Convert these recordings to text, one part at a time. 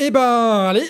Eh ben, allez,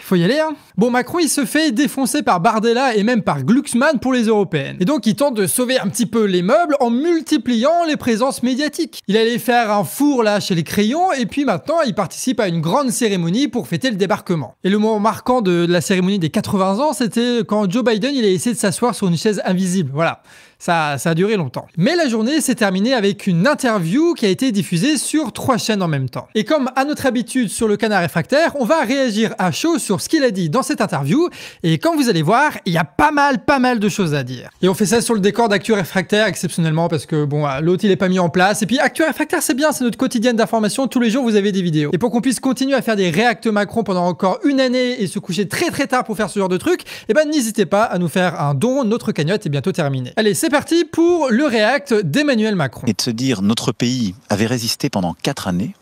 faut y aller. Hein. Bon, Macron, il se fait défoncer par Bardella et même par Glucksmann pour les européennes. Et donc, il tente de sauver un petit peu les meubles en multipliant les présences médiatiques. Il allait faire un four là chez les crayons et puis maintenant, il participe à une grande cérémonie pour fêter le débarquement. Et le moment marquant de la cérémonie des 80 ans, c'était quand Joe Biden, il a essayé de s'asseoir sur une chaise invisible. Voilà. Ça, a duré longtemps. Mais la journée s'est terminée avec une interview qui a été diffusée sur trois chaînes en même temps. Et comme à notre habitude sur le canard réfractaire, on va réagir à chaud sur ce qu'il a dit dans cette interview. Et comme vous allez voir, il y a pas mal, pas mal de choses à dire. Et on fait ça sur le décor d'actu réfractaire exceptionnellement parce que bon, l'autre il est pas mis en place. Et puis actu réfractaire c'est bien, c'est notre quotidienne d'information. Tous les jours vous avez des vidéos. Et pour qu'on puisse continuer à faire des réacts Macron pendant encore une année et se coucher très très tard pour faire ce genre de trucs, eh ben n'hésitez pas à nous faire un don. Notre cagnotte est bientôt terminée. Allez, c'est c'est parti pour le réact d'Emmanuel Macron. Et de se dire, notre pays avait résisté pendant quatre années,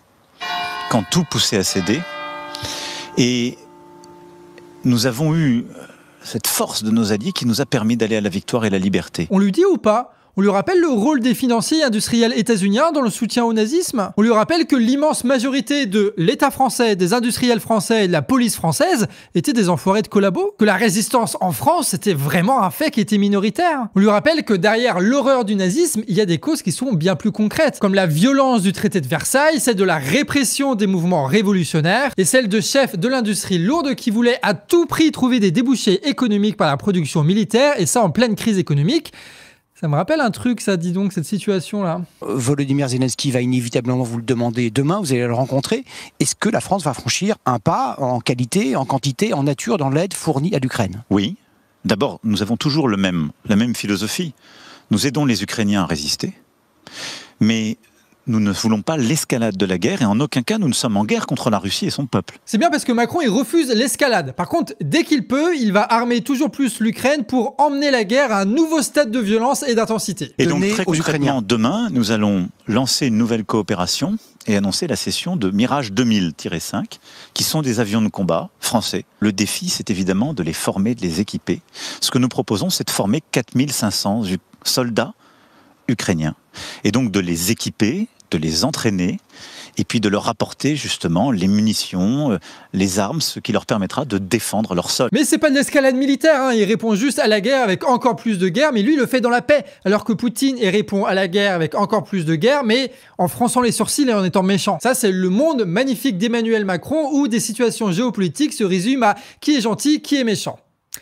quand tout poussait à céder, et nous avons eu cette force de nos alliés qui nous a permis d'aller à la victoire et la liberté. On lui dit ou pas on lui rappelle le rôle des financiers industriels états-uniens dans le soutien au nazisme. On lui rappelle que l'immense majorité de l'État français, des industriels français et de la police française étaient des enfoirés de collabos. Que la résistance en France était vraiment un fait qui était minoritaire. On lui rappelle que derrière l'horreur du nazisme, il y a des causes qui sont bien plus concrètes, comme la violence du traité de Versailles, celle de la répression des mouvements révolutionnaires et celle de chefs de l'industrie lourde qui voulaient à tout prix trouver des débouchés économiques par la production militaire et ça en pleine crise économique. Ça me rappelle un truc, ça, dit donc, cette situation-là. Euh, Volodymyr Zelensky va inévitablement vous le demander demain, vous allez le rencontrer. Est-ce que la France va franchir un pas en qualité, en quantité, en nature dans l'aide fournie à l'Ukraine Oui. D'abord, nous avons toujours le même, la même philosophie. Nous aidons les Ukrainiens à résister, mais nous ne voulons pas l'escalade de la guerre et en aucun cas nous ne sommes en guerre contre la Russie et son peuple. C'est bien parce que Macron il refuse l'escalade. Par contre, dès qu'il peut, il va armer toujours plus l'Ukraine pour emmener la guerre à un nouveau stade de violence et d'intensité. Et donc très concrètement, demain, nous allons lancer une nouvelle coopération et annoncer la cession de Mirage 2000-5, qui sont des avions de combat français. Le défi, c'est évidemment de les former, de les équiper. Ce que nous proposons, c'est de former 4500 soldats ukrainiens et donc de les équiper de les entraîner et puis de leur apporter justement les munitions, euh, les armes, ce qui leur permettra de défendre leur sol. Mais c'est pas une escalade militaire, hein. il répond juste à la guerre avec encore plus de guerre, mais lui le fait dans la paix, alors que Poutine il répond à la guerre avec encore plus de guerre, mais en fronçant les sourcils et en étant méchant. Ça c'est le monde magnifique d'Emmanuel Macron où des situations géopolitiques se résument à qui est gentil, qui est méchant.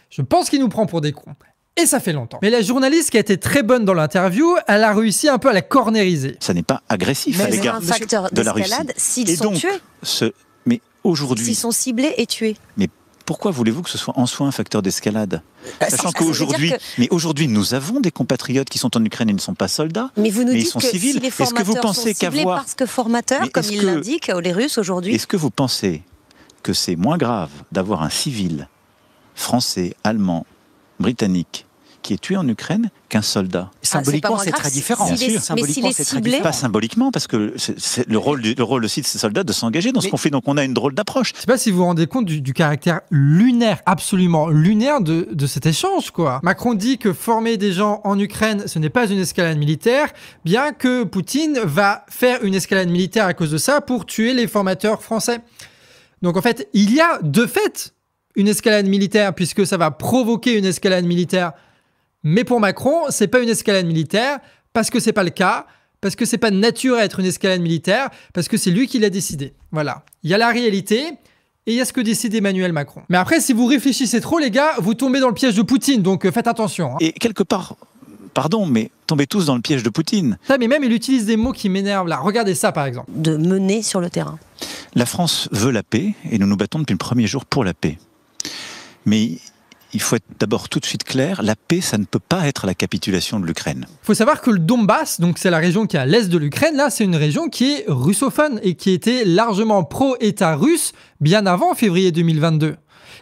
Je pense qu'il nous prend pour des cons. Et ça fait longtemps. Mais la journaliste qui a été très bonne dans l'interview, elle a réussi un peu à la corneriser. Ça n'est pas agressif mais à l'égard de la Russie. S'ils sont tués. Ce... Mais aujourd'hui. S'ils sont ciblés et tués. Mais pourquoi voulez-vous que ce soit en soi un facteur d'escalade euh, Sachant qu'aujourd'hui, mais aujourd'hui, nous avons des compatriotes qui sont en Ukraine et ne sont pas soldats, mais, vous nous dites sont que civils. est-ce que vous pensez qu'avoir parce que formateurs, comme il euh, Russes aujourd'hui Est-ce que vous pensez que c'est moins grave d'avoir un civil français, allemand, britannique qui est tué en Ukraine qu'un soldat. Ah, symboliquement, c'est très différent. symboliquement, c'est très Pas symboliquement, parce que c'est le rôle, rôle aussi de ces soldats de s'engager dans ce qu'on fait. Donc on a une drôle d'approche. Je ne sais pas si vous vous rendez compte du, caractère lunaire, absolument lunaire de, cet échange. quoi. Macron dit que former des gens en Ukraine, ce n'est pas une escalade militaire, bien que Poutine va faire une escalade militaire à cause de ça pour tuer les formateurs français. Donc en fait, il y a de fait une escalade militaire puisque ça va provoquer une escalade militaire. Mais pour Macron, c'est pas une escalade militaire parce que c'est pas le cas, parce que c'est pas de nature à être une escalade militaire, parce que c'est lui qui l'a décidé. Voilà. Il y a la réalité et il y a ce que décide Emmanuel Macron. Mais après, si vous réfléchissez trop, les gars, vous tombez dans le piège de Poutine, donc euh, faites attention. Hein. Et quelque part, pardon, mais tombez tous dans le piège de Poutine. Ça, mais même il utilise des mots qui m'énervent là. Regardez ça par exemple. De mener sur le terrain. La France veut la paix et nous nous battons depuis le premier jour pour la paix. Mais il faut être d'abord tout de suite clair, la paix, ça ne peut pas être la capitulation de l'Ukraine. Il faut savoir que le Donbass, donc c'est la région qui est à l'est de l'Ukraine, là, c'est une région qui est russophone et qui était largement pro-État russe bien avant février 2022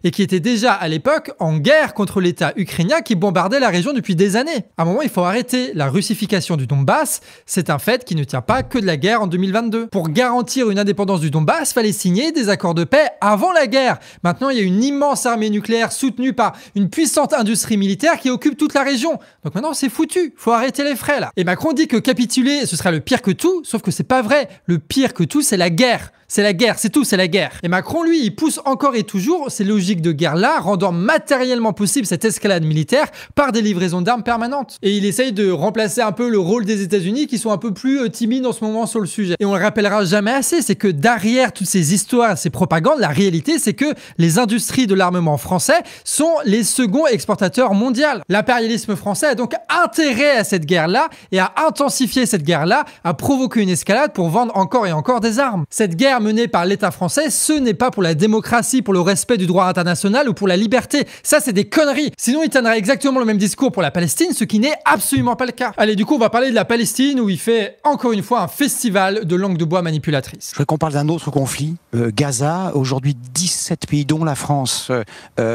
et qui était déjà à l'époque en guerre contre l'État ukrainien qui bombardait la région depuis des années. À un moment, il faut arrêter. La russification du Donbass, c'est un fait qui ne tient pas que de la guerre en 2022. Pour garantir une indépendance du Donbass, fallait signer des accords de paix avant la guerre. Maintenant, il y a une immense armée nucléaire soutenue par une puissante industrie militaire qui occupe toute la région. Donc maintenant, c'est foutu. il Faut arrêter les frais là. Et Macron dit que capituler, ce serait le pire que tout, sauf que c'est pas vrai. Le pire que tout, c'est la guerre. C'est la guerre, c'est tout, c'est la guerre. Et Macron, lui, il pousse encore et toujours ces logiques de guerre-là, rendant matériellement possible cette escalade militaire par des livraisons d'armes permanentes. Et il essaye de remplacer un peu le rôle des États-Unis qui sont un peu plus euh, timides en ce moment sur le sujet. Et on le rappellera jamais assez, c'est que derrière toutes ces histoires, ces propagandes, la réalité, c'est que les industries de l'armement français sont les seconds exportateurs mondiaux. L'impérialisme français a donc intérêt à cette guerre-là et à intensifier cette guerre-là, à provoquer une escalade pour vendre encore et encore des armes. Cette guerre menée par l'État français, ce n'est pas pour la démocratie, pour le respect du droit international ou pour la liberté. Ça, c'est des conneries. Sinon, il tiendrait exactement le même discours pour la Palestine, ce qui n'est absolument pas le cas. Allez, du coup, on va parler de la Palestine où il fait encore une fois un festival de langue de bois manipulatrice. Je voudrais qu'on parle d'un autre conflit, euh, Gaza. Aujourd'hui, 17 pays, dont la France, appelle euh,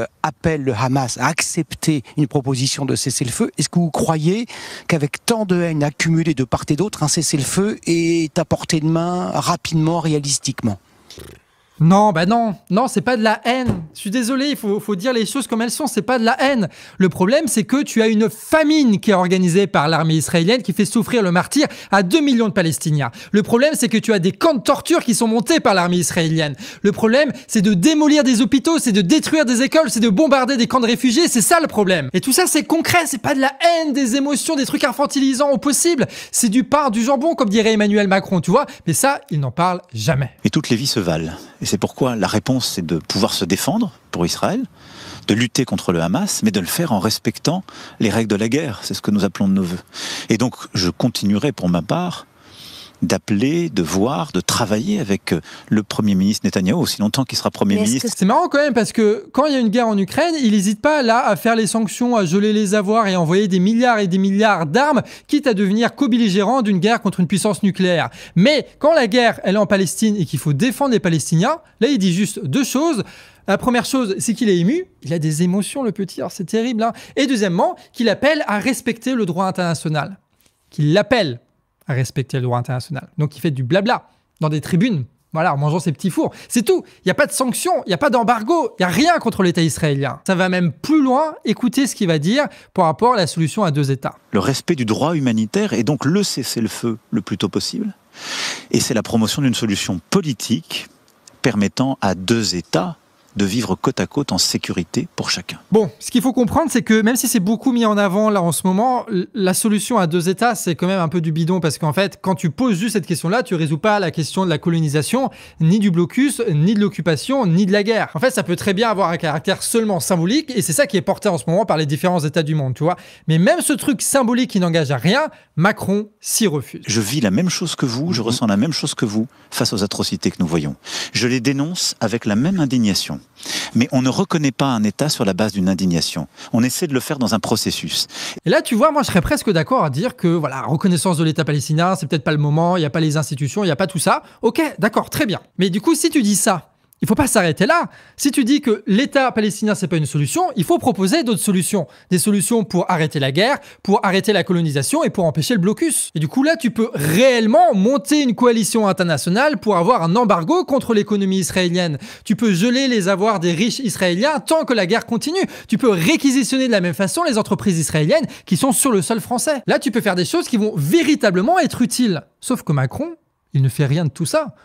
euh, appellent le Hamas à accepter une proposition de cessez-le-feu. Est-ce que vous croyez qu'avec tant de haine accumulée de part et d'autre, un cessez-le-feu est à portée de main rapidement réalistique économiquement non, bah non, non, c'est pas de la haine. Je suis désolé, il faut, dire les choses comme elles sont, c'est pas de la haine. Le problème, c'est que tu as une famine qui est organisée par l'armée israélienne qui fait souffrir le martyr à 2 millions de Palestiniens. Le problème, c'est que tu as des camps de torture qui sont montés par l'armée israélienne. Le problème, c'est de démolir des hôpitaux, c'est de détruire des écoles, c'est de bombarder des camps de réfugiés, c'est ça le problème. Et tout ça, c'est concret, c'est pas de la haine, des émotions, des trucs infantilisants au possible. C'est du pain, du jambon, comme dirait Emmanuel Macron, tu vois. Mais ça, il n'en parle jamais. Et toutes les vies se valent et c'est pourquoi la réponse, c'est de pouvoir se défendre pour Israël, de lutter contre le Hamas, mais de le faire en respectant les règles de la guerre. C'est ce que nous appelons de nos voeux. Et donc, je continuerai pour ma part d'appeler, de voir, de travailler avec euh, le Premier ministre Netanyahou, aussi longtemps qu'il sera Premier ministre. C'est marrant quand même, parce que quand il y a une guerre en Ukraine, il n'hésite pas là à faire les sanctions, à geler les avoirs et envoyer des milliards et des milliards d'armes, quitte à devenir co d'une guerre contre une puissance nucléaire. Mais quand la guerre, elle est en Palestine et qu'il faut défendre les Palestiniens, là il dit juste deux choses. La première chose, c'est qu'il est ému, il a des émotions le petit, c'est terrible. Hein. Et deuxièmement, qu'il appelle à respecter le droit international. Qu'il l'appelle à respecter le droit international. Donc il fait du blabla dans des tribunes, voilà, en mangeant ses petits fours. C'est tout. Il n'y a pas de sanctions, il n'y a pas d'embargo, il n'y a rien contre l'État israélien. Ça va même plus loin, écoutez ce qu'il va dire par rapport à la solution à deux États. Le respect du droit humanitaire et donc le cessez-le-feu le plus tôt possible. Et c'est la promotion d'une solution politique permettant à deux États de vivre côte à côte en sécurité pour chacun. Bon, ce qu'il faut comprendre, c'est que même si c'est beaucoup mis en avant là en ce moment, la solution à deux États, c'est quand même un peu du bidon parce qu'en fait, quand tu poses juste cette question-là, tu résous pas la question de la colonisation, ni du blocus, ni de l'occupation, ni de la guerre. En fait, ça peut très bien avoir un caractère seulement symbolique et c'est ça qui est porté en ce moment par les différents États du monde, tu vois. Mais même ce truc symbolique qui n'engage à rien, Macron s'y refuse. Je vis la même chose que vous, je mhm. ressens la même chose que vous face aux atrocités que nous voyons. Je les dénonce avec la même indignation. Mais on ne reconnaît pas un État sur la base d'une indignation. On essaie de le faire dans un processus. Et là, tu vois, moi, je serais presque d'accord à dire que, voilà, reconnaissance de l'État palestinien, c'est peut-être pas le moment, il n'y a pas les institutions, il n'y a pas tout ça. Ok, d'accord, très bien. Mais du coup, si tu dis ça, il faut pas s'arrêter là. Si tu dis que l'État palestinien, c'est pas une solution, il faut proposer d'autres solutions. Des solutions pour arrêter la guerre, pour arrêter la colonisation et pour empêcher le blocus. Et du coup, là, tu peux réellement monter une coalition internationale pour avoir un embargo contre l'économie israélienne. Tu peux geler les avoirs des riches israéliens tant que la guerre continue. Tu peux réquisitionner de la même façon les entreprises israéliennes qui sont sur le sol français. Là, tu peux faire des choses qui vont véritablement être utiles. Sauf que Macron, il ne fait rien de tout ça.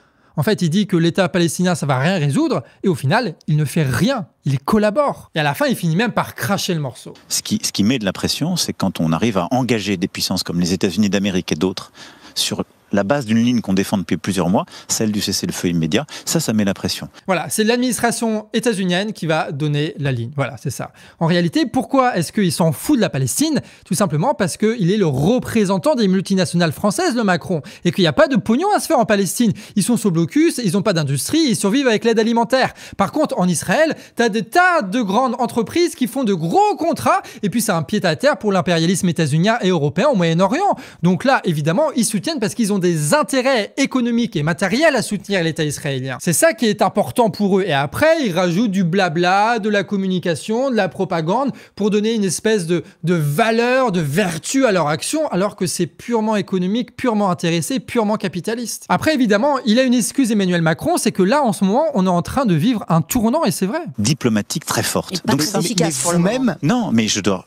En fait, il dit que l'État palestinien, ça va rien résoudre, et au final, il ne fait rien. Il collabore. Et à la fin, il finit même par cracher le morceau. Ce qui, ce qui met de la pression, c'est quand on arrive à engager des puissances comme les États-Unis d'Amérique et d'autres sur la base d'une ligne qu'on défend depuis plusieurs mois, celle du cessez-le-feu immédiat. Ça, ça met la pression. Voilà, c'est l'administration états-unienne qui va donner la ligne. Voilà, c'est ça. En réalité, pourquoi est-ce qu'il s'en fout de la Palestine Tout simplement parce qu'il est le représentant des multinationales françaises, le Macron, et qu'il n'y a pas de pognon à se faire en Palestine. Ils sont sous blocus, ils n'ont pas d'industrie, ils survivent avec l'aide alimentaire. Par contre, en Israël, tu as des tas de grandes entreprises qui font de gros contrats, et puis c'est un pied à terre pour l'impérialisme états-unien et européen au Moyen-Orient. Donc là, évidemment, ils soutiennent parce qu'ils ont des intérêts économiques et matériels à soutenir l'État israélien. C'est ça qui est important pour eux. Et après, ils rajoutent du blabla, de la communication, de la propagande pour donner une espèce de, de valeur, de vertu à leur action, alors que c'est purement économique, purement intéressé, purement capitaliste. Après, évidemment, il a une excuse, Emmanuel Macron, c'est que là, en ce moment, on est en train de vivre un tournant, et c'est vrai. Diplomatique très forte. Donc, ça, efficace pour même. Non, mais je dois.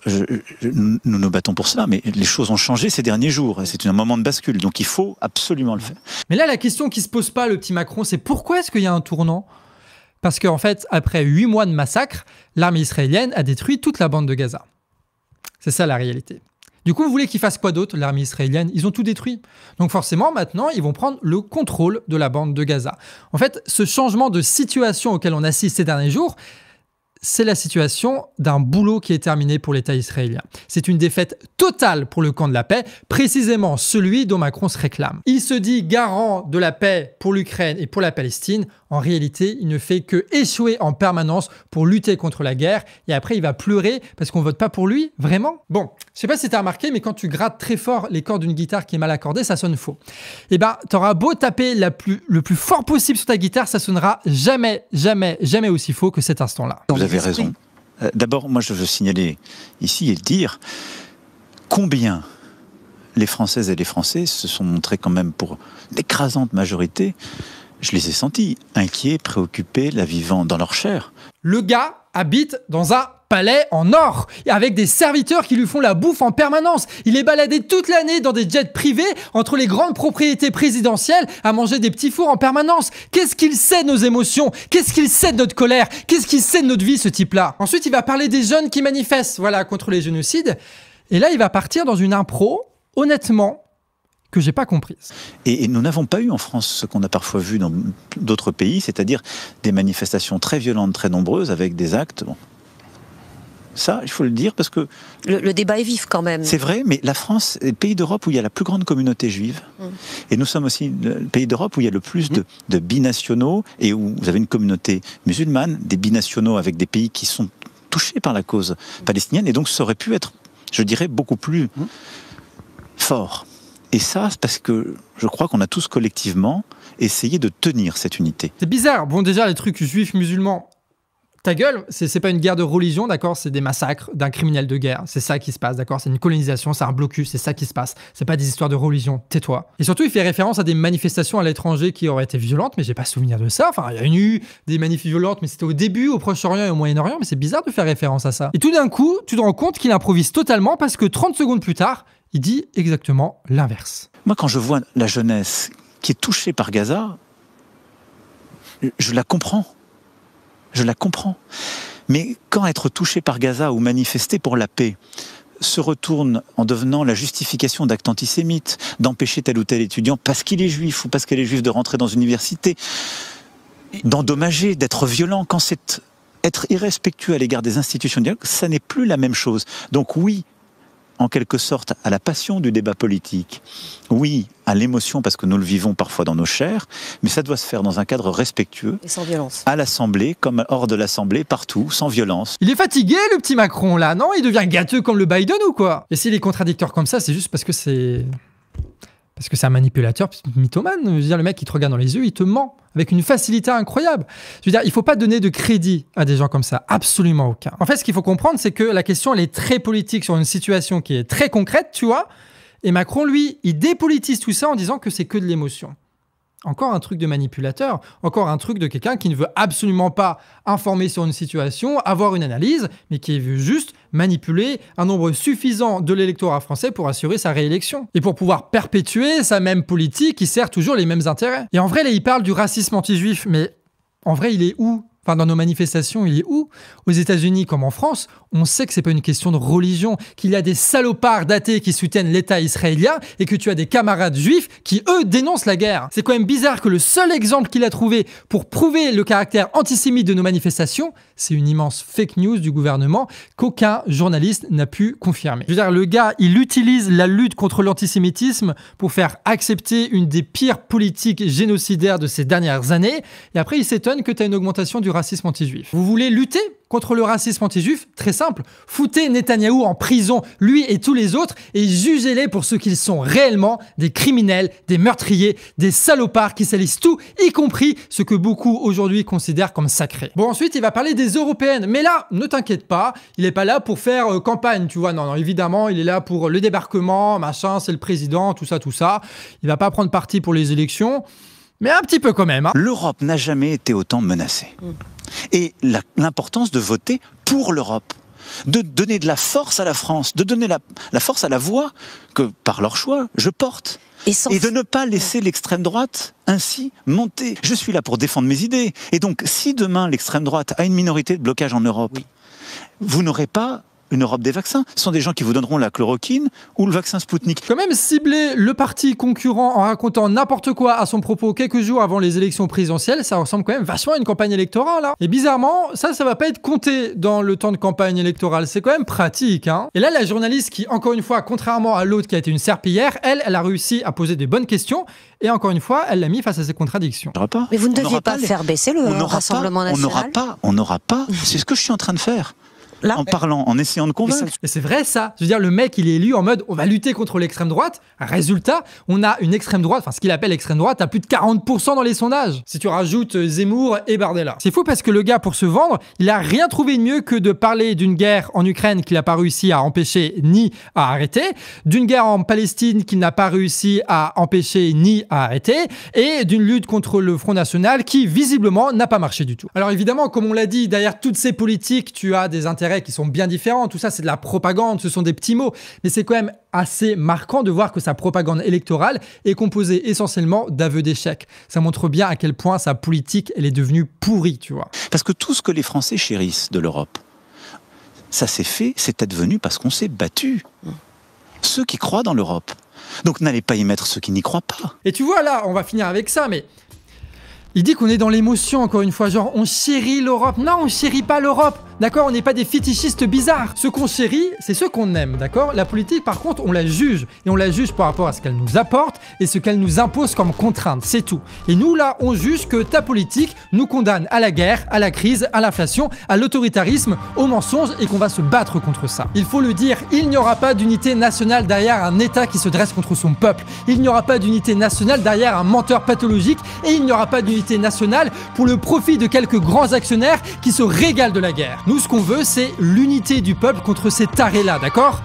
nous nous battons pour ça, mais les choses ont changé ces derniers jours. C'est un moment de bascule. Donc, il faut absolument le fait. Mais là, la question qui se pose pas, le petit Macron, c'est pourquoi est-ce qu'il y a un tournant Parce qu'en fait, après huit mois de massacre, l'armée israélienne a détruit toute la bande de Gaza. C'est ça la réalité. Du coup, vous voulez qu'ils fassent quoi d'autre, l'armée israélienne Ils ont tout détruit. Donc forcément, maintenant, ils vont prendre le contrôle de la bande de Gaza. En fait, ce changement de situation auquel on assiste ces derniers jours, c'est la situation d'un boulot qui est terminé pour l'État israélien. C'est une défaite totale pour le camp de la paix, précisément celui dont Macron se réclame. Il se dit garant de la paix pour l'Ukraine et pour la Palestine en réalité, il ne fait que échouer en permanence pour lutter contre la guerre et après il va pleurer parce qu'on vote pas pour lui, vraiment Bon, je sais pas si tu as remarqué, mais quand tu grattes très fort les cordes d'une guitare qui est mal accordée, ça sonne faux. Et eh ben, auras beau taper le plus fort possible sur ta guitare, ça sonnera jamais, jamais, jamais aussi faux que cet instant-là. Vous avez raison. Euh, d'abord, moi je veux signaler ici et dire combien les Françaises et les Français se sont montrés quand même pour l'écrasante majorité je les ai sentis inquiets, préoccupés, la vivant dans leur chair. Le gars habite dans un palais en or, avec des serviteurs qui lui font la bouffe en permanence. Il est baladé toute l'année dans des jets privés entre les grandes propriétés présidentielles à manger des petits fours en permanence. Qu'est-ce qu'il sait de nos émotions Qu'est-ce qu'il sait de notre colère Qu'est-ce qu'il sait de notre vie, ce type-là Ensuite, il va parler des jeunes qui manifestent, voilà, contre les génocides. Et là, il va partir dans une impro, honnêtement, que j'ai pas comprise. Et, nous n'avons pas eu en France ce qu'on a parfois vu dans d'autres pays, c'est-à-dire des manifestations très violentes, très nombreuses, avec des actes. Ça, il faut le dire parce que. Le, débat est vif quand même. C'est vrai, mais la France est le pays d'Europe où il y a la plus grande communauté juive. Mm. Et nous sommes aussi le pays d'Europe où il y a le plus de, binationaux et où vous avez une communauté musulmane, des binationaux avec des pays qui sont touchés par la cause palestinienne. Et donc, ça aurait pu être, je dirais, beaucoup plus mm. fort. Et ça, c'est parce que je crois qu'on a tous collectivement essayé de tenir cette unité. C'est bizarre. Bon, déjà, les trucs juifs, musulmans, ta gueule, c'est pas une guerre de religion, d'accord C'est des massacres d'un criminel de guerre. C'est ça qui se passe, d'accord C'est une colonisation, c'est un blocus, c'est ça qui se passe. C'est pas des histoires de religion, tais-toi. Et surtout, il fait référence à des manifestations à l'étranger qui auraient été violentes, mais j'ai pas souvenir de ça. Enfin, il y a eu des manifestations violentes, mais c'était au début, au Proche-Orient et au Moyen-Orient, mais c'est bizarre de faire référence à ça. Et tout d'un coup, tu te rends compte qu'il improvise totalement parce que 30 secondes plus tard, il dit exactement l'inverse. Moi, quand je vois la jeunesse qui est touchée par Gaza, je la comprends. Je la comprends. Mais quand être touché par Gaza ou manifester pour la paix se retourne en devenant la justification d'actes antisémites, d'empêcher tel ou tel étudiant parce qu'il est juif ou parce qu'elle est juive de rentrer dans une université, d'endommager, d'être violent, quand c'est être irrespectueux à l'égard des institutions ça n'est plus la même chose. Donc oui, en quelque sorte à la passion du débat politique, oui, à l'émotion parce que nous le vivons parfois dans nos chairs, mais ça doit se faire dans un cadre respectueux. Et sans violence. À l'Assemblée, comme hors de l'Assemblée, partout, sans violence. Il est fatigué le petit Macron là, non Il devient gâteux comme le Biden ou quoi Et s'il est contradicteur comme ça, c'est juste parce que c'est... Parce que c'est un manipulateur mythomane. Je veux dire, le mec, qui te regarde dans les yeux, il te ment avec une facilité incroyable. Je veux dire, il faut pas donner de crédit à des gens comme ça. Absolument aucun. En fait, ce qu'il faut comprendre, c'est que la question, elle est très politique sur une situation qui est très concrète, tu vois. Et Macron, lui, il dépolitise tout ça en disant que c'est que de l'émotion. Encore un truc de manipulateur, encore un truc de quelqu'un qui ne veut absolument pas informer sur une situation, avoir une analyse, mais qui veut juste manipuler un nombre suffisant de l'électorat français pour assurer sa réélection. Et pour pouvoir perpétuer sa même politique qui sert toujours les mêmes intérêts. Et en vrai, là, il parle du racisme anti-juif, mais en vrai, il est où Enfin, dans nos manifestations, il est où Aux États-Unis comme en France, on sait que c'est pas une question de religion, qu'il y a des salopards d'athées qui soutiennent l'État israélien et que tu as des camarades juifs qui, eux, dénoncent la guerre. C'est quand même bizarre que le seul exemple qu'il a trouvé pour prouver le caractère antisémite de nos manifestations, c'est une immense fake news du gouvernement qu'aucun journaliste n'a pu confirmer. Je veux dire, le gars, il utilise la lutte contre l'antisémitisme pour faire accepter une des pires politiques génocidaires de ces dernières années, et après il s'étonne que tu as une augmentation du racisme anti-juif. Vous voulez lutter contre le racisme anti-juif Très simple, foutez Netanyahou en prison, lui et tous les autres, et jugez-les pour ce qu'ils sont réellement, des criminels, des meurtriers, des salopards qui salissent tout, y compris ce que beaucoup aujourd'hui considèrent comme sacré. Bon, ensuite, il va parler des européennes, mais là, ne t'inquiète pas, il est pas là pour faire euh, campagne, tu vois, non, non, évidemment, il est là pour euh, le débarquement, machin, c'est le président, tout ça, tout ça. Il va pas prendre parti pour les élections mais un petit peu quand même. Hein. L'Europe n'a jamais été autant menacée. Mm. Et l'importance de voter pour l'Europe de donner de la force à la France, de donner la, force à la voix que, par leur choix, je porte. Et, de ne pas laisser mm. l'extrême droite ainsi monter. Je suis là pour défendre mes idées. Et donc, si demain l'extrême droite a une minorité de blocage en Europe, vous n'aurez pas une Europe des vaccins. Ce sont des gens qui vous donneront la chloroquine ou le vaccin Sputnik. Quand même cibler le parti concurrent en racontant n'importe quoi à son propos quelques jours avant les élections présidentielles, ça ressemble quand même vachement à une campagne électorale. Hein. Et bizarrement, ça, ça va pas être compté dans le temps de campagne électorale. C'est quand même pratique. Hein. Et là, la journaliste qui, encore une fois, contrairement à l'autre qui a été une serpillière, elle, elle a réussi à poser des bonnes questions. Et encore une fois, elle l'a mis face à ses contradictions. Mais vous ne deviez pas, faire baisser le Rassemblement national. On n'aura pas, on n'aura pas. C'est ce que je suis en train de faire. En parlant, en essayant de convaincre. Mais c'est vrai ça. Je veux dire, le mec, il est élu en mode on va lutter contre l'extrême droite. Résultat, on a une extrême droite, enfin ce qu'il appelle extrême droite, à plus de 40% dans les sondages. Si tu rajoutes euh, Zemmour et Bardella. C'est fou parce que le gars, pour se vendre, il a rien trouvé de mieux que de parler d'une guerre en Ukraine qu'il n'a pas réussi à empêcher ni à arrêter, d'une guerre en Palestine qu'il n'a pas réussi à empêcher ni à arrêter, et d'une lutte contre le Front National qui, visiblement, n'a pas marché du tout. Alors évidemment, comme on l'a dit, derrière toutes ces politiques, tu as des intérêts qui sont bien différents. Tout ça, c'est de la propagande, ce sont des petits mots. Mais c'est quand même assez marquant de voir que sa propagande électorale est composée essentiellement d'aveux d'échec. Ça montre bien à quel point sa politique, elle est devenue pourrie, tu vois. Parce que tout ce que les Français chérissent de l'Europe, ça s'est fait, c'est advenu parce qu'on s'est battu. Ceux qui croient dans l'Europe. Donc n'allez pas y mettre ceux qui n'y croient pas. Et tu vois, là, on va finir avec ça, mais il dit qu'on est dans l'émotion, encore une fois, genre on chérit l'Europe. Non, on chérit pas l'Europe, d'accord On n'est pas des fétichistes bizarres. Ce qu'on chérit, c'est ce qu'on aime, d'accord La politique, par contre, on la juge. Et on la juge par rapport à ce qu'elle nous apporte et ce qu'elle nous impose comme contrainte, c'est tout. Et nous, là, on juge que ta politique nous condamne à la guerre, à la crise, à l'inflation, à l'autoritarisme, aux mensonges, et qu'on va se battre contre ça. Il faut le dire, il n'y aura pas d'unité nationale derrière un État qui se dresse contre son peuple. Il n'y aura pas d'unité nationale derrière un menteur pathologique et il n'y aura pas d'unité nationale pour le profit de quelques grands actionnaires qui se régalent de la guerre. Nous, ce qu'on veut, c'est l'unité du peuple contre ces tarés-là, d'accord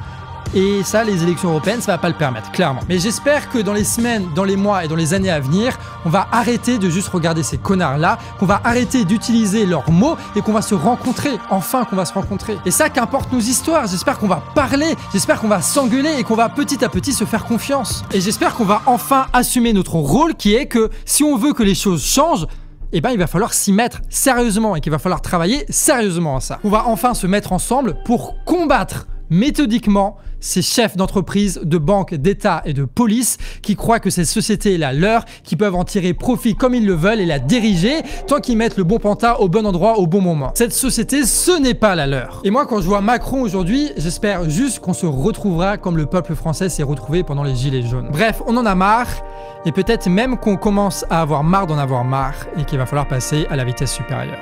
et ça, les élections européennes, ça va pas le permettre, clairement. Mais j'espère que dans les semaines, dans les mois et dans les années à venir, on va arrêter de juste regarder ces connards-là, qu'on va arrêter d'utiliser leurs mots et qu'on va se rencontrer, enfin qu'on va se rencontrer. Et ça, qu'importe nos histoires, j'espère qu'on va parler, j'espère qu'on va s'engueuler et qu'on va petit à petit se faire confiance. Et j'espère qu'on va enfin assumer notre rôle qui est que si on veut que les choses changent, eh ben, il va falloir s'y mettre sérieusement et qu'il va falloir travailler sérieusement à ça. On va enfin se mettre ensemble pour combattre méthodiquement ces chefs d'entreprise, de banques, d'État et de police qui croient que cette société est la leur, qui peuvent en tirer profit comme ils le veulent et la diriger tant qu'ils mettent le bon pantin au bon endroit au bon moment. Cette société, ce n'est pas la leur. Et moi, quand je vois Macron aujourd'hui, j'espère juste qu'on se retrouvera comme le peuple français s'est retrouvé pendant les Gilets jaunes. Bref, on en a marre et peut-être même qu'on commence à avoir marre d'en avoir marre et qu'il va falloir passer à la vitesse supérieure.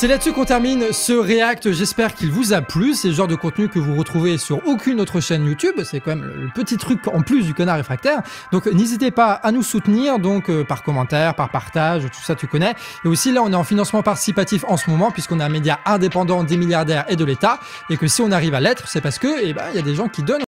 C'est là-dessus qu'on termine ce React. J'espère qu'il vous a plu. C'est le genre de contenu que vous retrouvez sur aucune autre chaîne YouTube. C'est quand même le petit truc en plus du connard réfractaire. Donc n'hésitez pas à nous soutenir donc euh, par commentaire, par partage, tout ça tu connais. Et aussi là, on est en financement participatif en ce moment puisqu'on est un média indépendant des milliardaires et de l'État et que si on arrive à l'être, c'est parce que eh ben il y a des gens qui donnent